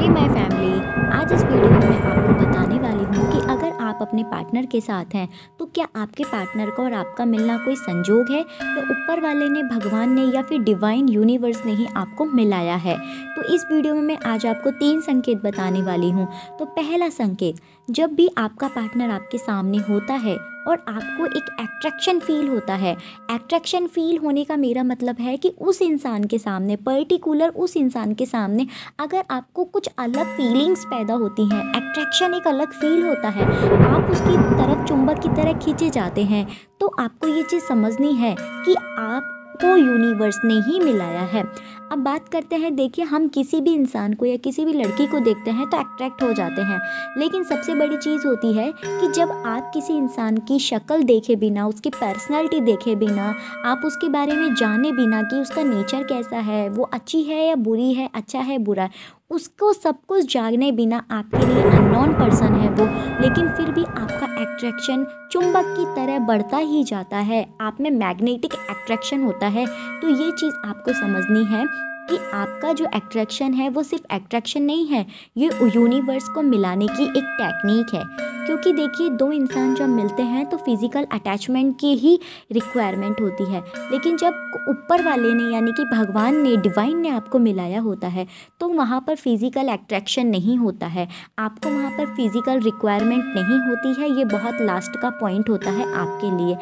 hey my family आज इस video में मैं आपको बताने वाली हूँ कि अगर आप अपने पार्टनर के साथ हैं तो क्या आपके पार्टनर का और आपका मिलना कोई संजोग है या तो ऊपर वाले ने भगवान ने या फिर डिवाइन यूनिवर्स ने ही आपको मिलाया है तो इस वीडियो में मैं आज आपको तीन संकेत बताने वाली हूँ तो पहला संकेत जब भी आपका पार्टनर आपके सामने होता है और आपको एक एट्रैक्शन फील होता है एट्रैक्शन फील होने का मेरा मतलब है कि उस इंसान के सामने पर्टिकुलर उस इंसान के सामने अगर आपको कुछ अलग फीलिंग्स पैदा होती हैं एट्रैक्शन एक अलग फील होता है आप उसकी तरफ चुंबक की तरह खींचे जाते हैं तो आपको ये चीज़ समझनी है कि आप को तो यूनिवर्स ने ही मिलाया है अब बात करते हैं देखिए हम किसी भी इंसान को या किसी भी लड़की को देखते हैं तो अट्रैक्ट हो जाते हैं लेकिन सबसे बड़ी चीज़ होती है कि जब आप किसी इंसान की शक्ल देखे बिना उसकी पर्सनालिटी देखे बिना आप उसके बारे में जाने बिना कि उसका नेचर कैसा है वो अच्छी है या बुरी है अच्छा है बुरा है उसको सब कुछ जागने बिना आपके लिए अननोन पर्सन है वो लेकिन फिर भी आपका अट्रैक्शन चुंबक की तरह बढ़ता ही जाता है आप में मैग्नेटिक अट्रैक्शन होता है तो ये चीज़ आपको समझनी है कि आपका जो एट्रैक्शन है वो सिर्फ एट्रैक्शन नहीं है ये यूनिवर्स को मिलाने की एक टेक्निक है क्योंकि देखिए दो इंसान जब मिलते हैं तो फिज़िकल अटैचमेंट की ही रिक्वायरमेंट होती है लेकिन जब ऊपर वाले ने यानी कि भगवान ने डिवाइन ने आपको मिलाया होता है तो वहाँ पर फिज़िकल अट्रैक्शन नहीं होता है आपको वहाँ पर फिज़िकल रिक्वायरमेंट नहीं होती है ये बहुत लास्ट का पॉइंट होता है आपके लिए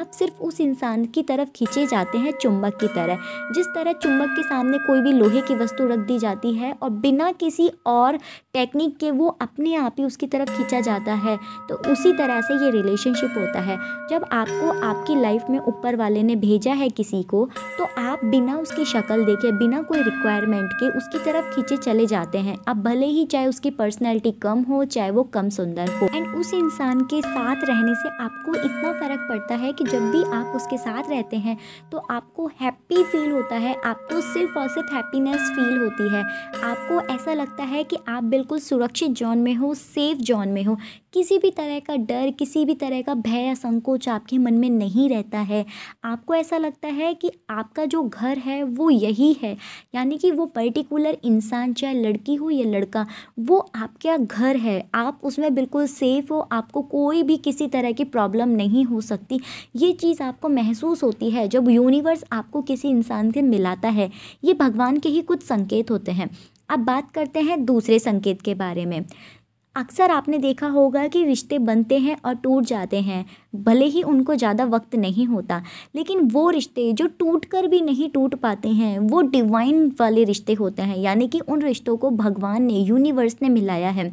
आप सिर्फ उस इंसान की तरफ खींचे जाते हैं चुंबक की तरह जिस तरह चुंबक के सामने कोई कोई भी लोहे की वस्तु रख दी जाती है और बिना किसी और टेक्निक के वो अपने आप ही उसकी तरफ खींचा जाता है तो उसी तरह से ये रिलेशनशिप होता है जब आपको आपकी लाइफ में ऊपर वाले ने भेजा है किसी को तो आप बिना उसकी शक्ल देखे बिना कोई रिक्वायरमेंट के उसकी तरफ खींचे चले जाते हैं अब भले ही चाहे उसकी पर्सनैलिटी कम हो चाहे वो कम सुंदर हो एंड उस इंसान के साथ रहने से आपको इतना फ़र्क पड़ता है कि जब भी आप उसके साथ रहते हैं तो आपको हैप्पी फील होता है आपको सिर्फ और सिर्फ हैप्पीनेस फील होती है आपको ऐसा लगता है कि आप बिल्कुल सुरक्षित जॉन में हो सेफ जॉन में हो किसी भी तरह का डर किसी भी तरह का भय या संकोच आपके मन में नहीं रहता है आपको ऐसा लगता है कि आपका जो घर है वो यही है यानी कि वो पर्टिकुलर इंसान चाहे लड़की हो या लड़का वो आपका घर है आप उसमें बिल्कुल सेफ़ हो आपको कोई भी किसी तरह की प्रॉब्लम नहीं हो सकती ये चीज़ आपको महसूस होती है जब यूनिवर्स आपको किसी इंसान से मिलाता है ये भगवान के ही कुछ संकेत होते हैं अब बात करते हैं दूसरे संकेत के बारे में अक्सर आपने देखा होगा कि रिश्ते बनते हैं और टूट जाते हैं भले ही उनको ज़्यादा वक्त नहीं होता लेकिन वो रिश्ते जो टूट कर भी नहीं टूट पाते हैं वो डिवाइन वाले रिश्ते होते हैं यानी कि उन रिश्तों को भगवान ने यूनिवर्स ने मिलाया है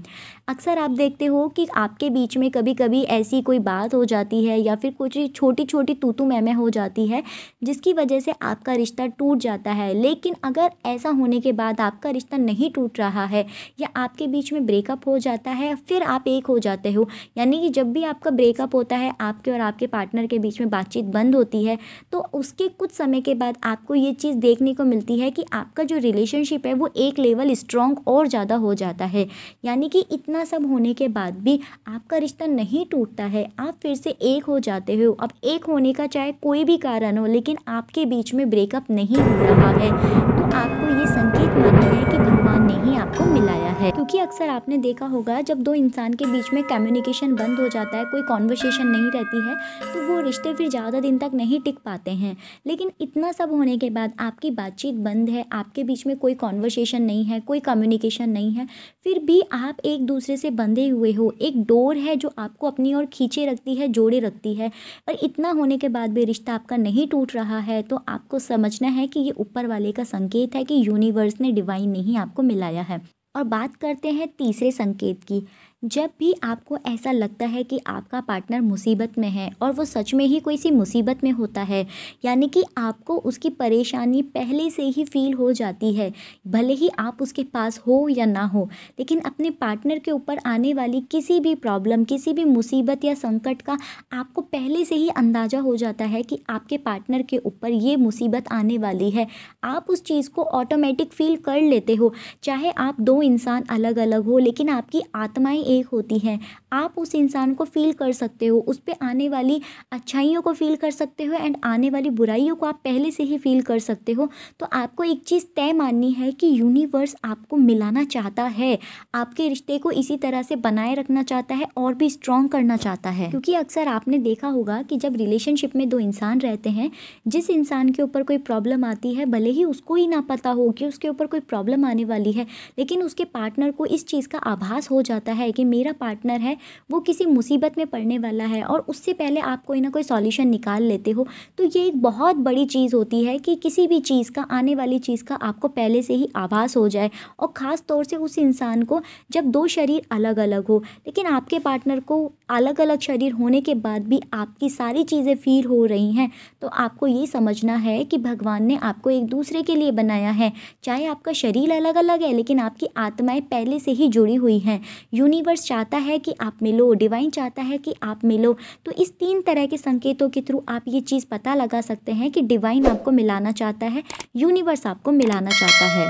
अक्सर आप देखते हो कि आपके बीच में कभी कभी ऐसी कोई बात हो जाती है या फिर कुछ छोटी छोटी तूतू मैमे हो जाती है जिसकी वजह से आपका रिश्ता टूट जाता है लेकिन अगर ऐसा होने के बाद आपका रिश्ता नहीं टूट रहा है या आपके बीच में ब्रेकअप हो जाता है फिर आप एक हो जाते हो यानी कि जब भी आपका ब्रेकअप होता है आप आपके और आपके पार्टनर के बीच में बातचीत बंद होती है तो उसके कुछ समय के बाद आपको ये चीज़ देखने को मिलती है कि आपका जो रिलेशनशिप है वो एक लेवल स्ट्रॉन्ग और ज़्यादा हो जाता है यानी कि इतना सब होने के बाद भी आपका रिश्ता नहीं टूटता है आप फिर से एक हो जाते हो अब एक होने का चाहे कोई भी कारण हो लेकिन आपके बीच में ब्रेकअप नहीं हो रहा है आपको ये संकेत मानते है कि भगवान ने ही आपको मिलाया है क्योंकि अक्सर आपने देखा होगा जब दो इंसान के बीच में कम्युनिकेशन बंद हो जाता है कोई कॉन्वर्सेशन नहीं रहती है तो वो रिश्ते फिर ज़्यादा दिन तक नहीं टिक पाते हैं लेकिन इतना सब होने के बाद आपकी बातचीत बंद है आपके बीच में कोई कॉन्वर्सेशन नहीं है कोई कम्युनिकेशन नहीं है फिर भी आप एक दूसरे से बंधे हुए हो एक डोर है जो आपको अपनी ओर खींचे रखती है जोड़े रखती है पर इतना होने के बाद भी रिश्ता आपका नहीं टूट रहा है तो आपको समझना है कि ये ऊपर वाले का संकेत संकेत है कि यूनिवर्स ने डिवाइन नहीं आपको मिलाया है और बात करते हैं तीसरे संकेत की जब भी आपको ऐसा लगता है कि आपका पार्टनर मुसीबत में है और वो सच में ही कोई सी मुसीबत में होता है यानी कि आपको उसकी परेशानी पहले से ही फील हो जाती है भले ही आप उसके पास हो या ना हो लेकिन अपने पार्टनर के ऊपर आने वाली किसी भी प्रॉब्लम किसी भी मुसीबत या संकट का आपको पहले से ही अंदाज़ा हो जाता है कि आपके पार्टनर के ऊपर ये मुसीबत आने वाली है आप उस चीज़ को ऑटोमेटिक फील कर लेते हो चाहे आप दो इंसान अलग अलग हो लेकिन आपकी आत्माएँ एक होती है आप उस इंसान को फ़ील कर सकते हो उस पर आने वाली अच्छाइयों को फ़ील कर सकते हो एंड आने वाली बुराइयों को आप पहले से ही फ़ील कर सकते हो तो आपको एक चीज़ तय माननी है कि यूनिवर्स आपको मिलाना चाहता है आपके रिश्ते को इसी तरह से बनाए रखना चाहता है और भी स्ट्रॉन्ग करना चाहता है क्योंकि अक्सर आपने देखा होगा कि जब रिलेशनशिप में दो इंसान रहते हैं जिस इंसान के ऊपर कोई प्रॉब्लम आती है भले ही उसको ही ना पता हो कि उसके ऊपर कोई प्रॉब्लम आने वाली है लेकिन उसके पार्टनर को इस चीज़ का आभास हो जाता है कि कि मेरा पार्टनर है वो किसी मुसीबत में पड़ने वाला है और उससे पहले आप कोई ना कोई सॉल्यूशन निकाल लेते हो तो ये एक बहुत बड़ी चीज़ होती है कि किसी भी चीज़ का आने वाली चीज़ का आपको पहले से ही आभास हो जाए और ख़ास तौर से उस इंसान को जब दो शरीर अलग अलग हो लेकिन आपके पार्टनर को अलग अलग शरीर होने के बाद भी आपकी सारी चीज़ें फील हो रही हैं तो आपको ये समझना है कि भगवान ने आपको एक दूसरे के लिए बनाया है चाहे आपका शरीर अलग अलग है लेकिन आपकी आत्माएं पहले से ही जुड़ी हुई हैं यूनिवर्स यूनिवर्स चाहता है कि आप मिलो डिवाइन चाहता है कि आप मिलो तो इस तीन तरह के संकेतों के थ्रू आप ये चीज़ पता लगा सकते हैं कि डिवाइन आपको मिलाना चाहता है यूनिवर्स आपको मिलाना चाहता है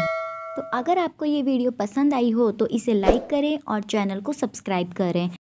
तो अगर आपको ये वीडियो पसंद आई हो तो इसे लाइक करें और चैनल को सब्सक्राइब करें